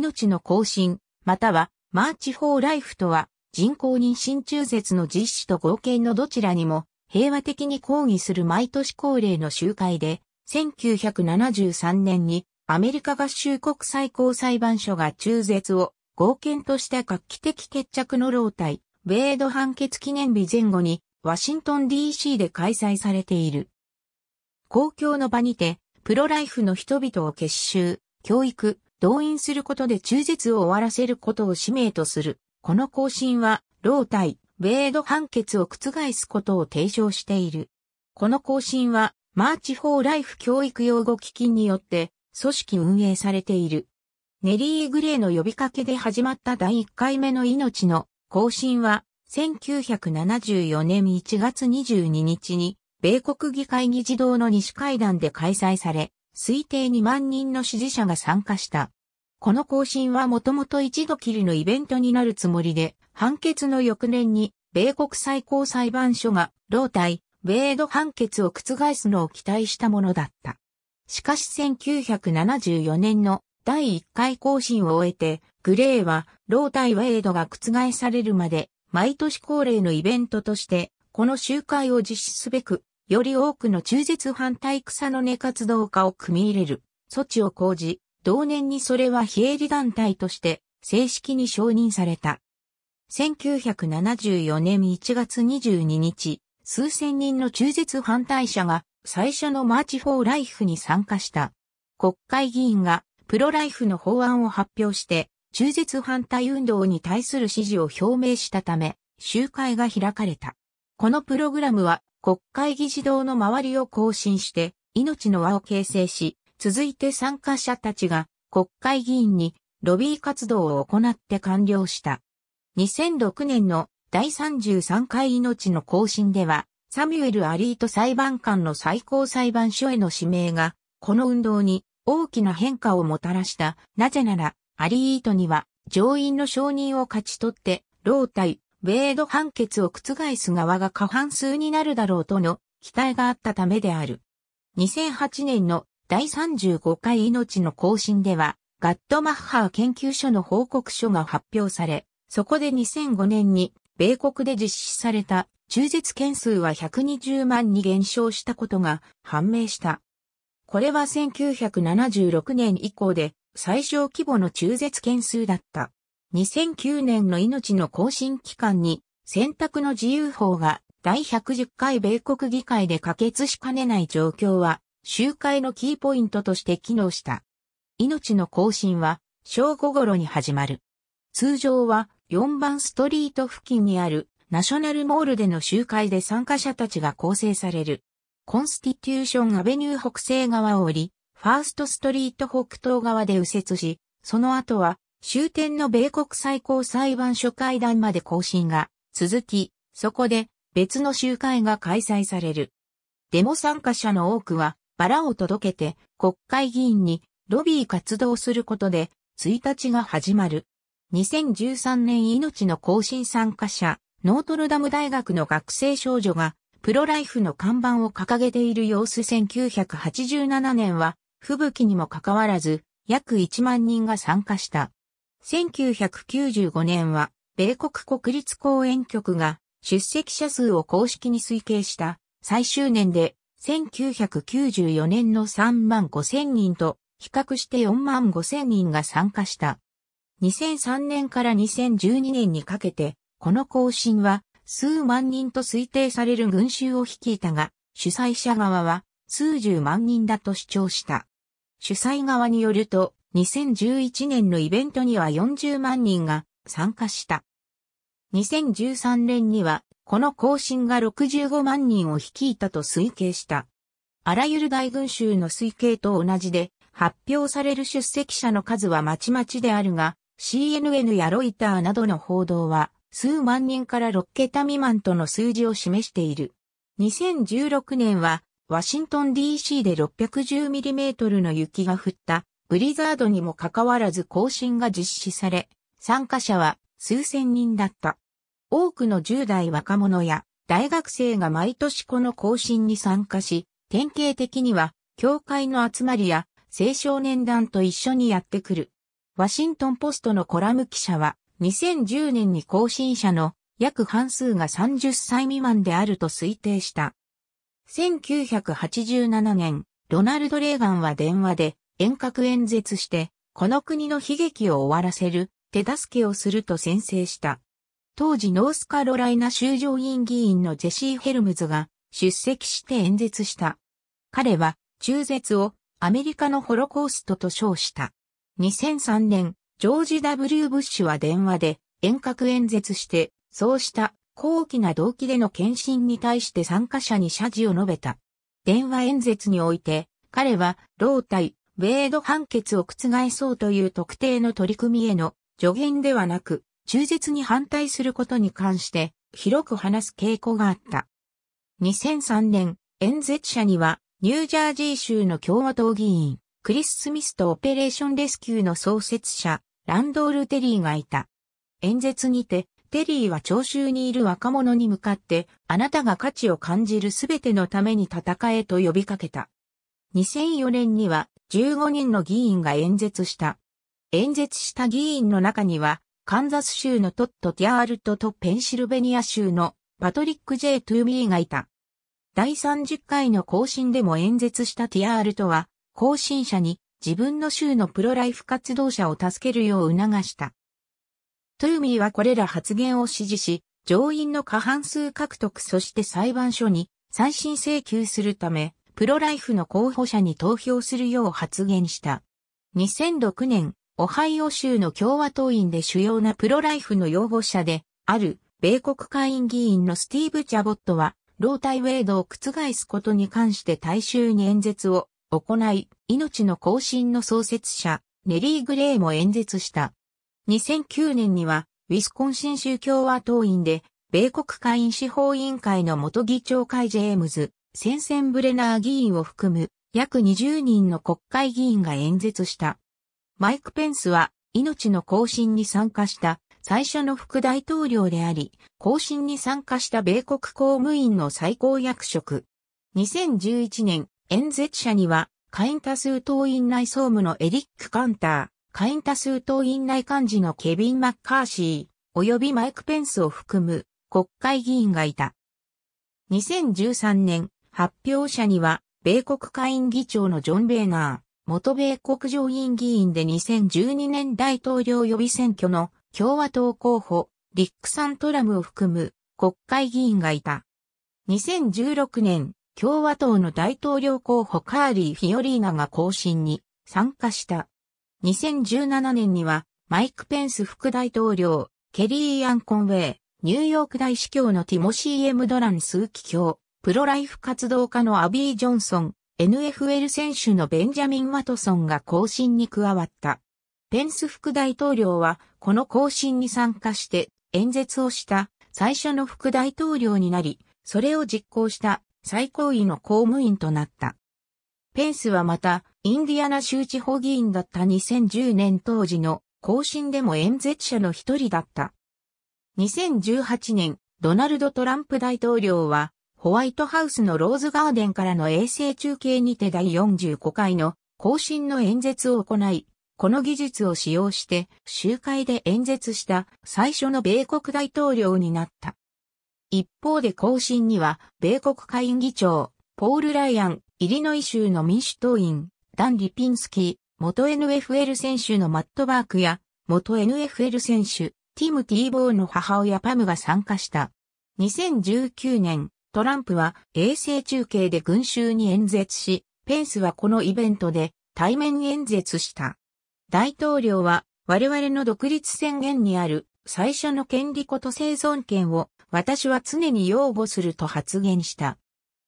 命の更新、またはマーチフォーライフとは人工妊娠中絶の実施と合憲のどちらにも平和的に抗議する毎年恒例の集会で、1973年にアメリカ合衆国最高裁判所が中絶を合憲とした画期的決着の老体、米ド判決記念日前後にワシントン DC で開催されている。公共の場にて、プロライフの人々を結集、教育、動員することで中絶を終わらせることを使命とする。この更新は、老体、米ド判決を覆すことを提唱している。この更新は、マーチ・フォー・ライフ教育用語基金によって、組織運営されている。ネリー・グレーの呼びかけで始まった第1回目の命の更新は、1974年1月22日に、米国議会議事堂の西会談で開催され、推定2万人の支持者が参加した。この更新はもともと一度きりのイベントになるつもりで、判決の翌年に、米国最高裁判所が、老体、米ド判決を覆すのを期待したものだった。しかし1974年の第1回更新を終えて、グレーは、老体ウェイドが覆されるまで、毎年恒例のイベントとして、この集会を実施すべく、より多くの中絶反対草の根活動家を組み入れる措置を講じ、同年にそれは非営利団体として正式に承認された。1974年1月22日、数千人の中絶反対者が最初のマーチ・フォー・ライフに参加した。国会議員がプロライフの法案を発表して、中絶反対運動に対する支持を表明したため、集会が開かれた。このプログラムは国会議事堂の周りを更新して、命の輪を形成し、続いて参加者たちが国会議員にロビー活動を行って完了した。2006年の第33回命の更新では、サミュエル・アリート裁判官の最高裁判所への指名が、この運動に大きな変化をもたらした。なぜなら、アリートには上院の承認を勝ち取って、老体、米ド判決を覆す側が過半数になるだろうとの期待があったためである。2008年の第35回命の更新では、ガットマッハー研究所の報告書が発表され、そこで2005年に米国で実施された中絶件数は120万に減少したことが判明した。これは1976年以降で最小規模の中絶件数だった。2009年の命の更新期間に選択の自由法が第110回米国議会で可決しかねない状況は集会のキーポイントとして機能した。命の更新は正午頃に始まる。通常は4番ストリート付近にあるナショナルモールでの集会で参加者たちが構成される。コンスティテューションアベニュー北西側を降り、ファーストストリート北東側で右折し、その後は終点の米国最高裁判所会談まで更新が続き、そこで別の集会が開催される。デモ参加者の多くはバラを届けて国会議員にロビー活動することで1日が始まる。2013年命の更新参加者、ノートルダム大学の学生少女がプロライフの看板を掲げている様子1987年は吹雪にもかかわらず約1万人が参加した。1995年は、米国国立公園局が出席者数を公式に推計した最終年で、1994年の3万5千人と比較して4万5千人が参加した。2003年から2012年にかけて、この更新は数万人と推定される群衆を率いたが、主催者側は数十万人だと主張した。主催側によると、2011年のイベントには40万人が参加した。2013年には、この更新が65万人を率いたと推計した。あらゆる大群衆の推計と同じで、発表される出席者の数はまちまちであるが、CNN やロイターなどの報道は、数万人から6桁未満との数字を示している。2016年は、ワシントン DC で 610mm の雪が降ったブリザードにもかかわらず更新が実施され、参加者は数千人だった。多くの10代若者や大学生が毎年この更新に参加し、典型的には、教会の集まりや青少年団と一緒にやってくる。ワシントンポストのコラム記者は、2010年に更新者の約半数が30歳未満であると推定した。1987年、ロナルド・レーガンは電話で、遠隔演説して、この国の悲劇を終わらせる、手助けをすると宣誓した。当時ノースカロライナ州上院議員のジェシー・ヘルムズが出席して演説した。彼は中絶をアメリカのホロコーストと称した。2003年、ジョージ・ W・ ブッシュは電話で遠隔演説して、そうした高貴な動機での献身に対して参加者に謝辞を述べた。電話演説において、彼は、老体、ウェード判決を覆そうという特定の取り組みへの助言ではなく、中絶に反対することに関して広く話す傾向があった。2003年、演説者には、ニュージャージー州の共和党議員、クリス・スミスとオペレーションレスキューの創設者、ランドール・テリーがいた。演説にて、テリーは聴衆にいる若者に向かって、あなたが価値を感じるすべてのために戦えと呼びかけた。2004年には15人の議員が演説した。演説した議員の中には、カンザス州のトット・ティアールトとペンシルベニア州のパトリック・ジェイ・トゥーミーがいた。第30回の更新でも演説したティアールトは、更新者に自分の州のプロライフ活動者を助けるよう促した。トゥーミーはこれら発言を支持し、上院の過半数獲得そして裁判所に再審請求するため、プロライフの候補者に投票するよう発言した。2006年、オハイオ州の共和党員で主要なプロライフの擁護者で、ある、米国会員議員のスティーブ・ジャボットは、老体ウェイドを覆すことに関して大衆に演説を行い、命の更新の創設者、ネリー・グレイも演説した。2009年には、ウィスコンシン州共和党員で、米国会員司法委員会の元議長会ジェームズ・センセンブレナー議員を含む約20人の国会議員が演説した。マイク・ペンスは命の更新に参加した最初の副大統領であり、更新に参加した米国公務員の最高役職。2011年、演説者には、下院多数党院内総務のエリック・カンター、下院多数党院内幹事のケビン・マッカーシー、及びマイク・ペンスを含む国会議員がいた。2013年、発表者には、米国下院議長のジョン・ベーナー、元米国上院議員で2012年大統領予備選挙の共和党候補、リック・サントラムを含む国会議員がいた。2016年、共和党の大統領候補カーリー・フィオリーナが更新に参加した。2017年には、マイク・ペンス副大統領、ケリー・アン・コンウェイ、ニューヨーク大司教のティモシー・エム・ドランスーキ卿、プロライフ活動家のアビー・ジョンソン、NFL 選手のベンジャミン・ワトソンが更新に加わった。ペンス副大統領は、この更新に参加して演説をした最初の副大統領になり、それを実行した最高位の公務員となった。ペンスはまた、インディアナ州地方議員だった2010年当時の更新でも演説者の一人だった。2018年、ドナルド・トランプ大統領は、ホワイトハウスのローズガーデンからの衛星中継にて第45回の更新の演説を行い、この技術を使用して集会で演説した最初の米国大統領になった。一方で更新には、米国会議長、ポール・ライアン、イリノイ州の民主党員、ダン・リピンスキー、元 NFL 選手のマット・バークや、元 NFL 選手、ティム・ティーボーの母親パムが参加した。2019年、トランプは衛星中継で群衆に演説し、ペンスはこのイベントで対面演説した。大統領は我々の独立宣言にある最初の権利こと生存権を私は常に擁護すると発言した。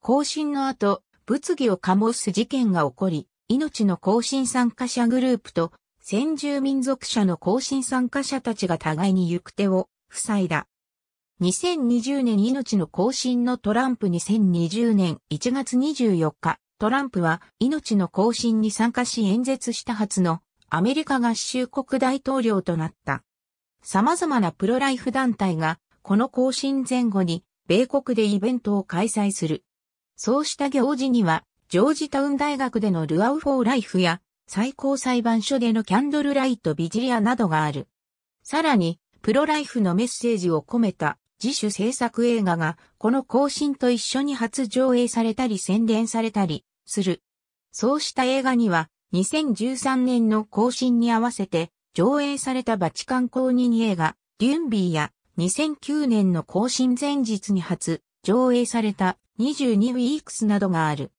更新の後、物議を醸す事件が起こり、命の更新参加者グループと先住民族者の更新参加者たちが互いに行く手を塞いだ。2020年命の更新のトランプ2020年1月24日、トランプは命の更新に参加し演説した初のアメリカ合衆国大統領となった。様々なプロライフ団体がこの更新前後に米国でイベントを開催する。そうした行事にはジョージタウン大学でのルアウフォーライフや最高裁判所でのキャンドルライトビジリアなどがある。さらに、プロライフのメッセージを込めた自主制作映画がこの更新と一緒に初上映されたり宣伝されたりする。そうした映画には2013年の更新に合わせて上映されたバチカン公認映画デュンビーや2009年の更新前日に初上映された22ウィークスなどがある。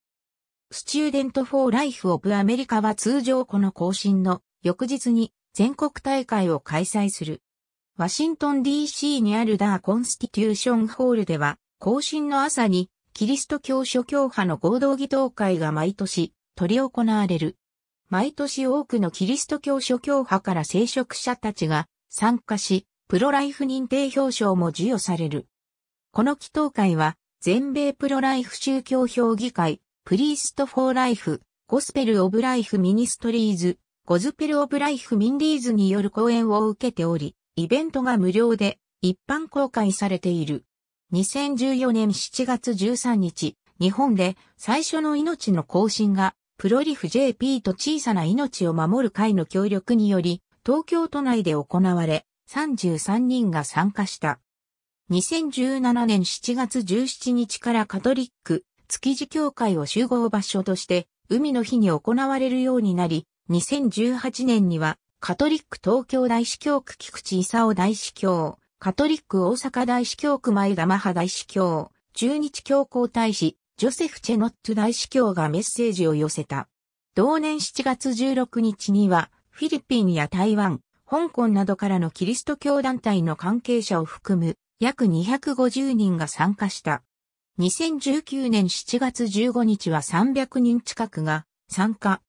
スチューデント・フォー・ライフ・オブ・アメリカは通常この更新の翌日に全国大会を開催する。ワシントン DC にあるダーコンスティテューションホールでは、更新の朝に、キリスト教諸教派の合同議祷会が毎年、取り行われる。毎年多くのキリスト教諸教派から聖職者たちが参加し、プロライフ認定表彰も授与される。この祈祷会は、全米プロライフ宗教評議会、プリースト・フォー・ライフ、ゴスペル・オブ・ライフ・ミニストリーズ、ゴズペル・オブ・ライフ・ミンディーズによる講演を受けており、イベントが無料で一般公開されている。2014年7月13日、日本で最初の命の更新が、プロリフ JP と小さな命を守る会の協力により、東京都内で行われ、33人が参加した。2017年7月17日からカトリック、築地協会を集合場所として、海の日に行われるようになり、2018年にはカトリック東京大司教区菊池勲大司教、カトリック大阪大司教区前田マハ大司教、中日教皇大使、ジョセフ・チェノット大司教がメッセージを寄せた。同年7月16日には、フィリピンや台湾、香港などからのキリスト教団体の関係者を含む約250人が参加した。2019年7月15日は300人近くが参加。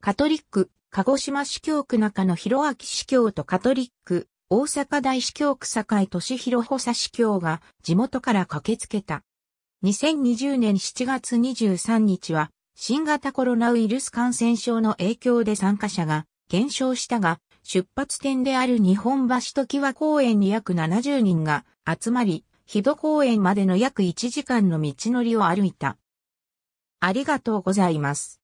カトリック鹿児島市教区中野広明市教とカトリック、大阪大市教区堺俊広補佐市教が地元から駆けつけた。2020年7月23日は、新型コロナウイルス感染症の影響で参加者が減少したが、出発点である日本橋時和公園に約70人が集まり、日戸公園までの約1時間の道のりを歩いた。ありがとうございます。